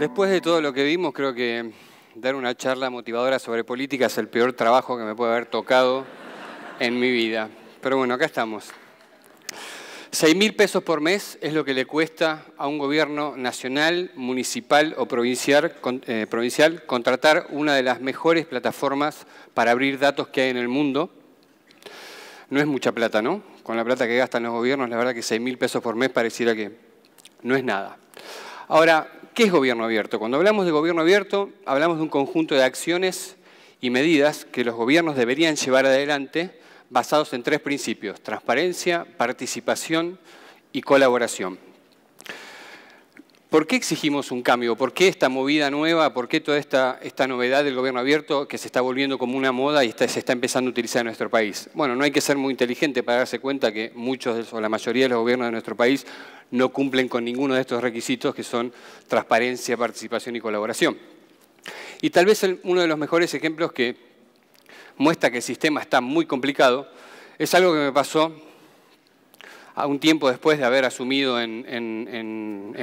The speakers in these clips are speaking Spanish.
Después de todo lo que vimos, creo que dar una charla motivadora sobre política es el peor trabajo que me puede haber tocado en mi vida. Pero bueno, acá estamos. Seis mil pesos por mes es lo que le cuesta a un gobierno nacional, municipal o provincial, eh, contratar una de las mejores plataformas para abrir datos que hay en el mundo. No es mucha plata, ¿no? Con la plata que gastan los gobiernos, la verdad que seis mil pesos por mes pareciera que no es nada. Ahora, ¿Qué es gobierno abierto? Cuando hablamos de gobierno abierto, hablamos de un conjunto de acciones y medidas que los gobiernos deberían llevar adelante basados en tres principios, transparencia, participación y colaboración. ¿Por qué exigimos un cambio? ¿Por qué esta movida nueva? ¿Por qué toda esta, esta novedad del gobierno abierto que se está volviendo como una moda y se está empezando a utilizar en nuestro país? Bueno, no hay que ser muy inteligente para darse cuenta que muchos o la mayoría de los gobiernos de nuestro país no cumplen con ninguno de estos requisitos que son transparencia, participación y colaboración. Y tal vez uno de los mejores ejemplos que muestra que el sistema está muy complicado es algo que me pasó a un tiempo después de haber asumido en,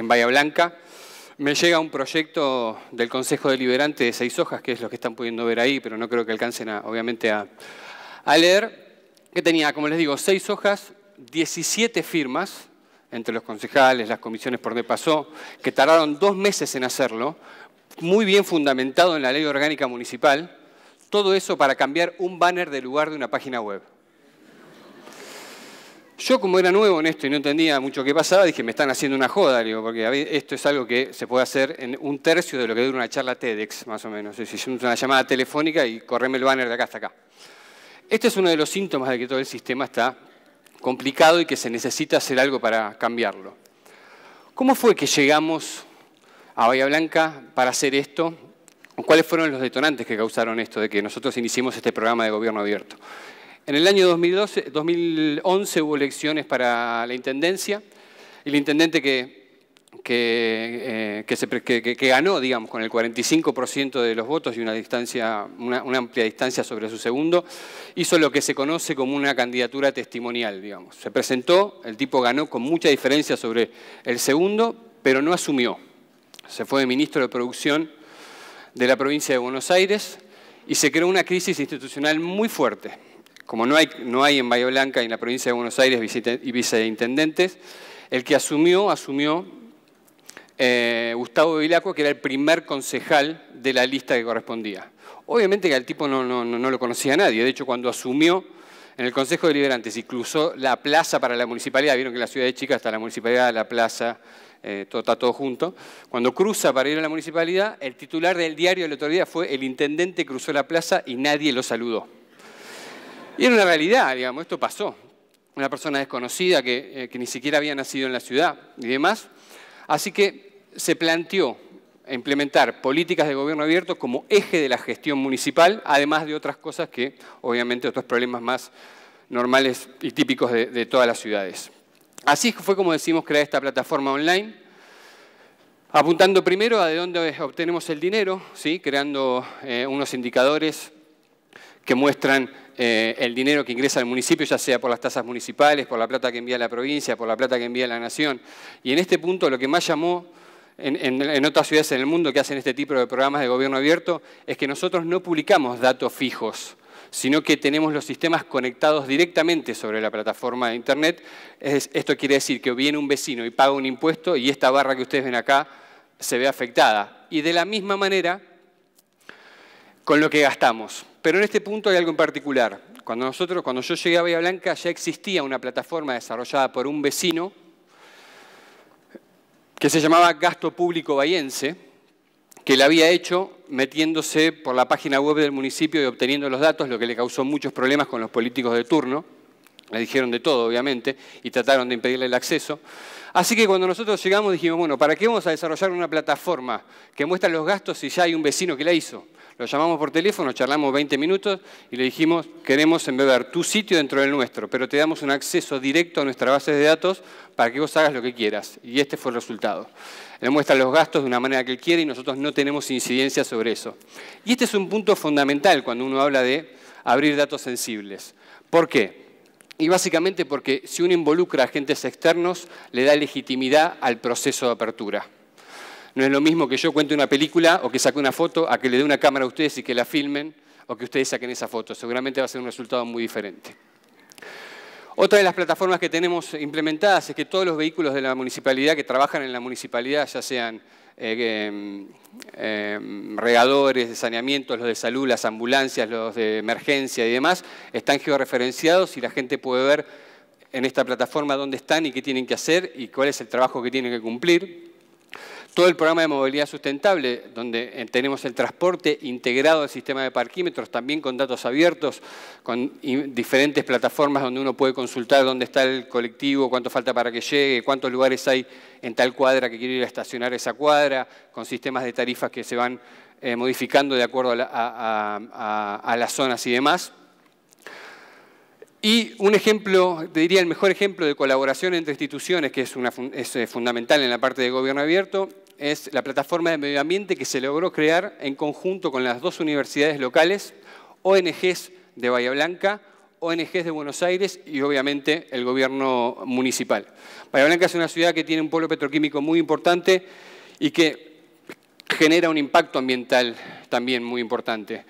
Bahía Blanca, me llega un proyecto del Consejo Deliberante de seis hojas, que es lo que están pudiendo ver ahí, pero no creo que alcancen, a, obviamente, a, leer, que tenía, como les digo, seis hojas, 17 firmas, entre los concejales, las comisiones por pasó, que tardaron dos meses en hacerlo, muy bien fundamentado en la ley orgánica municipal, todo eso para cambiar un banner del lugar de una página web. Yo como era nuevo en esto y no entendía mucho qué pasaba, dije, me están haciendo una joda, digo, porque esto es algo que se puede hacer en un tercio de lo que dura una charla TEDx, más o menos. Es una llamada telefónica y correme el banner de acá hasta acá. Este es uno de los síntomas de que todo el sistema está complicado y que se necesita hacer algo para cambiarlo. ¿Cómo fue que llegamos a Bahía Blanca para hacer esto? ¿Cuáles fueron los detonantes que causaron esto de que nosotros iniciemos este programa de gobierno abierto? En el año 2012, 2011 hubo elecciones para la Intendencia. El intendente eh, que, ganó, digamos, con el 45% de los votos y una, distancia, amplia distancia sobre su segundo, hizo lo que se conoce como una candidatura testimonial, digamos. Se presentó, el tipo ganó con mucha diferencia sobre el segundo, pero no asumió. Se fue de ministro de Producción de la provincia de Buenos Aires y se creó una crisis institucional muy fuerte como no hay, no hay en Bahía Blanca y en la provincia de Buenos Aires viceintendentes, el que asumió, asumió eh, Gustavo Vilaco, que era el primer concejal de la lista que correspondía. Obviamente que al tipo no, lo conocía nadie, de hecho cuando asumió en el Consejo Deliberante y cruzó la plaza para la municipalidad, vieron que en la ciudad de Chica está la municipalidad, la plaza, eh, todo, está todo junto. Cuando cruza para ir a la municipalidad, el titular del diario de la autoridad fue el intendente cruzó la plaza y nadie lo saludó. Y era una realidad, digamos, esto pasó. Una persona desconocida eh, que, ni siquiera había nacido en la ciudad y demás. Así que se planteó implementar políticas de gobierno abierto como eje de la gestión municipal, además de otras cosas que, obviamente, otros problemas más normales y típicos de, todas las ciudades. Así fue como decimos crear esta plataforma online, apuntando primero a de dónde obtenemos el dinero, ¿sí? creando eh, unos indicadores que muestran eh, el dinero que ingresa al municipio, ya sea por las tasas municipales, por la plata que envía la provincia, por la plata que envía la nación. Y en este punto lo que más llamó en, otras ciudades en el mundo que hacen este tipo de programas de gobierno abierto es que nosotros no publicamos datos fijos, sino que tenemos los sistemas conectados directamente sobre la plataforma de Internet. esto quiere decir que viene un vecino y paga un impuesto y esta barra que ustedes ven acá se ve afectada. Y de la misma manera con lo que gastamos. Pero en este punto hay algo en particular. Cuando, nosotros, cuando yo llegué a Bahía Blanca ya existía una plataforma desarrollada por un vecino que se llamaba Gasto Público Bahiense, que la había hecho metiéndose por la página web del municipio y obteniendo los datos, lo que le causó muchos problemas con los políticos de turno. Le dijeron de todo, obviamente, y trataron de impedirle el acceso. Así que cuando nosotros llegamos dijimos, bueno, ¿para qué vamos a desarrollar una plataforma que muestra los gastos si ya hay un vecino que la hizo? Lo llamamos por teléfono, charlamos 20 minutos y le dijimos, queremos embeber tu sitio dentro del nuestro, pero te damos un acceso directo a nuestra base de datos para que vos hagas lo que quieras. Y este fue el resultado. Le muestra los gastos de una manera que él quiere y nosotros no tenemos incidencia sobre eso. Y este es un punto fundamental cuando uno habla de abrir datos sensibles. ¿Por qué? Y básicamente porque si uno involucra a agentes externos, le da legitimidad al proceso de apertura. No es lo mismo que yo cuente una película o que saque una foto a que le dé una cámara a ustedes y que la filmen o que ustedes saquen esa foto. Seguramente va a ser un resultado muy diferente. Otra de las plataformas que tenemos implementadas es que todos los vehículos de la municipalidad que trabajan en la municipalidad, ya sean eh, mm, eh, regadores, de saneamiento, los de salud, las ambulancias, los de emergencia y demás, están georreferenciados y la gente puede ver en esta plataforma dónde están y qué tienen que hacer y cuál es el trabajo que tienen que cumplir todo el programa de movilidad sustentable, donde eh, tenemos el transporte integrado al sistema de parquímetros, también con datos abiertos, con diferentes plataformas donde uno puede consultar dónde está el colectivo, cuánto falta para que llegue, cuántos lugares hay en tal cuadra que quiere ir a estacionar esa cuadra, con sistemas de tarifas que se van eh, modificando de acuerdo a, las zonas y demás. Y un ejemplo, te diría el mejor ejemplo de colaboración entre instituciones, que es eh, fundamental en la parte de gobierno abierto, es la plataforma de medio ambiente que se logró crear en conjunto con las dos universidades locales, ONGs de Bahía Blanca, ONGs de Buenos Aires y obviamente el gobierno municipal. Bahía Blanca es una ciudad que tiene un polo petroquímico muy importante y que genera un impacto ambiental también muy importante.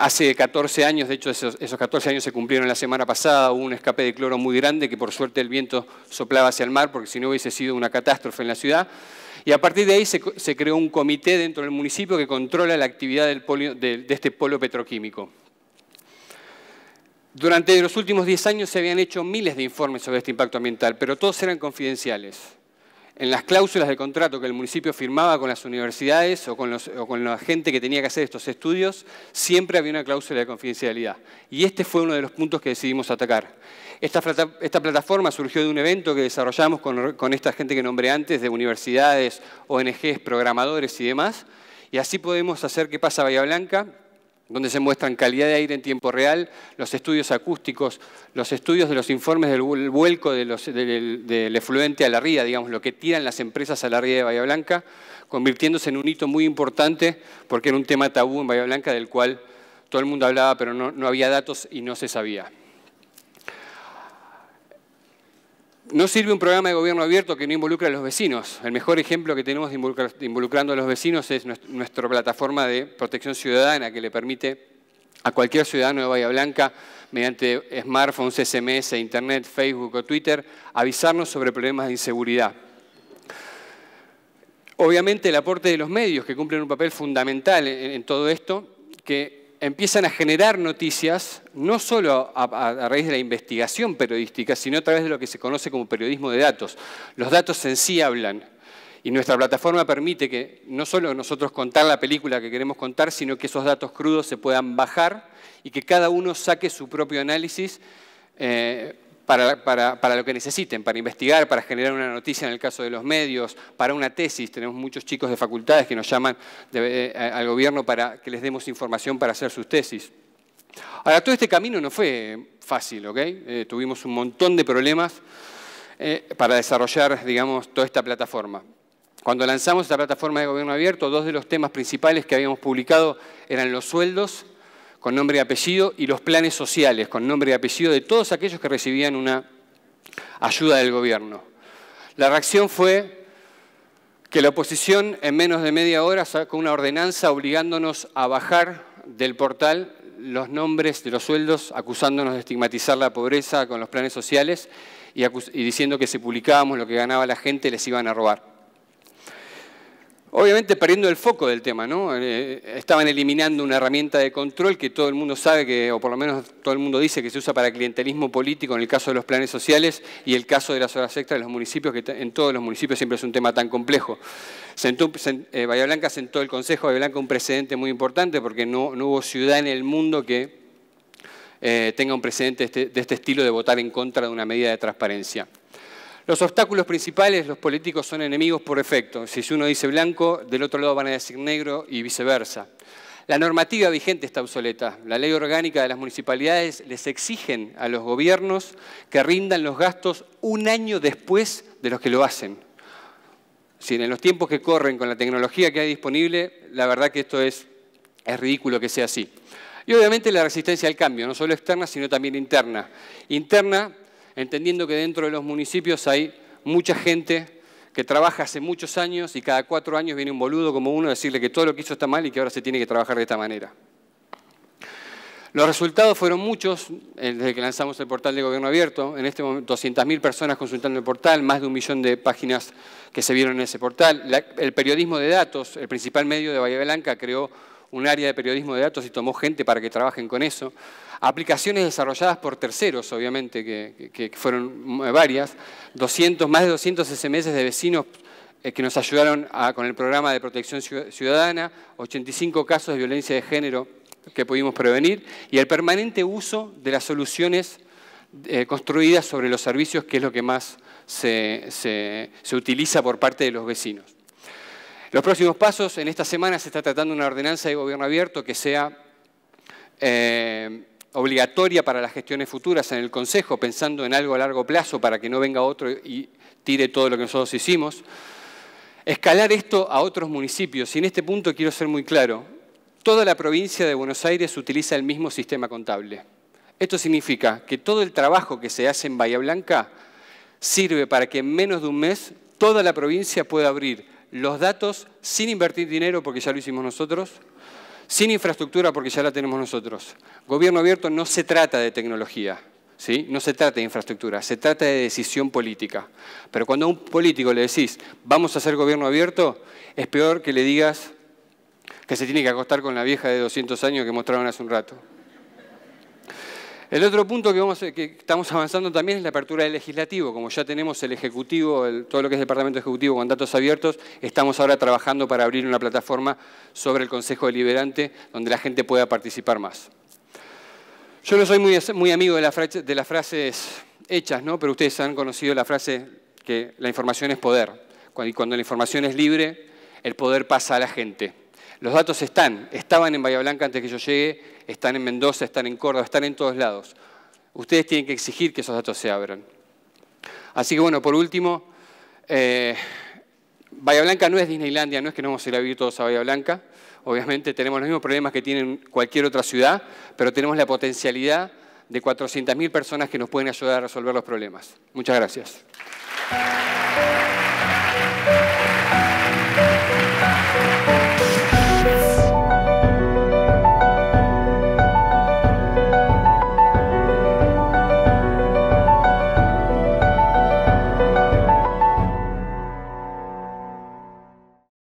hace 14 años, de hecho esos, esos, 14 años se cumplieron la semana pasada, hubo un escape de cloro muy grande que por suerte el viento soplaba hacia el mar porque si no hubiese sido una catástrofe en la ciudad. Y a partir de ahí se, creó un comité dentro del municipio que controla la actividad de, este polo petroquímico. Durante los últimos 10 años se habían hecho miles de informes sobre este impacto ambiental, pero todos eran confidenciales. En las cláusulas de contrato que el municipio firmaba con las universidades o con la gente que tenía que hacer estos estudios, siempre había una cláusula de confidencialidad. Y este fue uno de los puntos que decidimos atacar. Esta, plataforma surgió de un evento que desarrollamos con, esta gente que nombré antes, de universidades, ONGs, programadores y demás. Y así podemos hacer qué pasa Bahía Blanca, donde se muestran calidad de aire en tiempo real, los estudios acústicos, los estudios de los informes del vuelco del, efluente a la ría, digamos, lo que tiran las empresas a la ría de Bahía Blanca, convirtiéndose en un hito muy importante porque era un tema tabú en Bahía Blanca del cual todo el mundo hablaba, pero no había datos y no se sabía. No sirve un programa de gobierno abierto que no involucre a los vecinos. El mejor ejemplo que tenemos de involucrando a los vecinos es nuestra plataforma de protección ciudadana que le permite a cualquier ciudadano de Bahía Blanca, mediante smartphones, SMS, Internet, Facebook o Twitter, avisarnos sobre problemas de inseguridad. Obviamente el aporte de los medios, que cumplen un papel fundamental en todo esto, que empiezan a generar noticias, no solo a, raíz de la investigación periodística, sino a través de lo que se conoce como periodismo de datos. Los datos en sí hablan. Y nuestra plataforma permite que no solo nosotros contar la película que queremos contar, sino que esos datos crudos se puedan bajar y que cada uno saque su propio análisis eh, para, lo que necesiten, para investigar, para generar una noticia en el caso de los medios, para una tesis. Tenemos muchos chicos de facultades que nos llaman eh, al gobierno para que les demos información para hacer sus tesis. Ahora, todo este camino no fue fácil, ¿ok? Eh, tuvimos un montón de problemas eh, para desarrollar, digamos, toda esta plataforma. Cuando lanzamos esta plataforma de gobierno abierto, dos de los temas principales que habíamos publicado eran los sueldos con nombre y apellido y los planes sociales con nombre y apellido de todos aquellos que recibían una ayuda del gobierno. La reacción fue que la oposición en menos de media hora sacó una ordenanza obligándonos a bajar del portal los nombres de los sueldos, acusándonos de estigmatizar la pobreza con los planes sociales y, diciendo que si publicábamos lo que ganaba la gente les iban a robar. Obviamente perdiendo el foco del tema, ¿no? Eh, estaban eliminando una herramienta de control que todo el mundo sabe que, o por lo menos todo el mundo dice que se usa para clientelismo político en el caso de los planes sociales y el caso de las horas extras de los municipios, que en todos los municipios siempre es un tema tan complejo. Sentó, eh, Bahía Blanca sentó el Consejo de Bahía Blanca un precedente muy importante porque no, hubo ciudad en el mundo que eh, tenga un precedente este, de este estilo de votar en contra de una medida de transparencia. Los obstáculos principales, los políticos son enemigos por efecto. Si uno dice blanco, del otro lado van a decir negro y viceversa. La normativa vigente está obsoleta. La ley orgánica de las municipalidades les exigen a los gobiernos que rindan los gastos un año después de los que lo hacen. Si en los tiempos que corren con la tecnología que hay disponible, la verdad que esto es, es ridículo que sea así. Y obviamente la resistencia al cambio, no solo externa, sino también interna. Interna entendiendo que dentro de los municipios hay mucha gente que trabaja hace muchos años y cada cuatro años viene un boludo como uno a decirle que todo lo que hizo está mal y que ahora se tiene que trabajar de esta manera. Los resultados fueron muchos eh, desde que lanzamos el portal de gobierno abierto. En este momento, 200.000 personas consultando el portal, más de un millón de páginas que se vieron en ese portal. el periodismo de datos, el principal medio de Bahía Blanca, creó un área de periodismo de datos y tomó gente para que trabajen con eso. Aplicaciones desarrolladas por terceros, obviamente, que, fueron eh, varias. 200, más de 200 SMS de vecinos eh, que nos ayudaron con el programa de protección ciudadana, 85 casos de violencia de género que pudimos prevenir y el permanente uso de las soluciones eh, construidas sobre los servicios, que es lo que más se utiliza por parte de los vecinos. Los próximos pasos, en esta semana se está tratando una ordenanza de gobierno abierto que sea eh, obligatoria para las gestiones futuras en el Consejo, pensando en algo a largo plazo para que no venga otro y tire todo lo que nosotros hicimos. Escalar esto a otros municipios, y en este punto quiero ser muy claro, toda la provincia de Buenos Aires utiliza el mismo sistema contable. Esto significa que todo el trabajo que se hace en Bahía Blanca sirve para que en menos de un mes toda la provincia pueda abrir los datos sin invertir dinero porque ya lo hicimos nosotros, sin infraestructura porque ya la tenemos nosotros. Gobierno abierto no se trata de tecnología, ¿sí? no se trata de infraestructura, se trata de decisión política. Pero cuando a un político le decís, vamos a hacer gobierno abierto, es peor que le digas que se tiene que acostar con la vieja de 200 años que mostraron hace un rato. El otro punto que, estamos avanzando también es la apertura del legislativo. Como ya tenemos el Ejecutivo, todo lo que es el Departamento Ejecutivo con datos abiertos, estamos ahora trabajando para abrir una plataforma sobre el Consejo Deliberante donde la gente pueda participar más. Yo no soy muy, amigo de, de las frases hechas, ¿no? pero ustedes han conocido la frase que la información es poder. Y cuando la información es libre, el poder pasa a la gente. Los datos están, estaban en Bahía Blanca antes que yo llegue, están en Mendoza, están en Córdoba, están en todos lados. Ustedes tienen que exigir que esos datos se abran. Así que bueno, por último, eh, Bahía Blanca no es Disneylandia, no es que no vamos a ir a vivir todos a Bahía Blanca. Obviamente tenemos los mismos problemas que tienen cualquier otra ciudad, pero tenemos la potencialidad de 400.000 personas que nos pueden ayudar a resolver los problemas. Muchas gracias.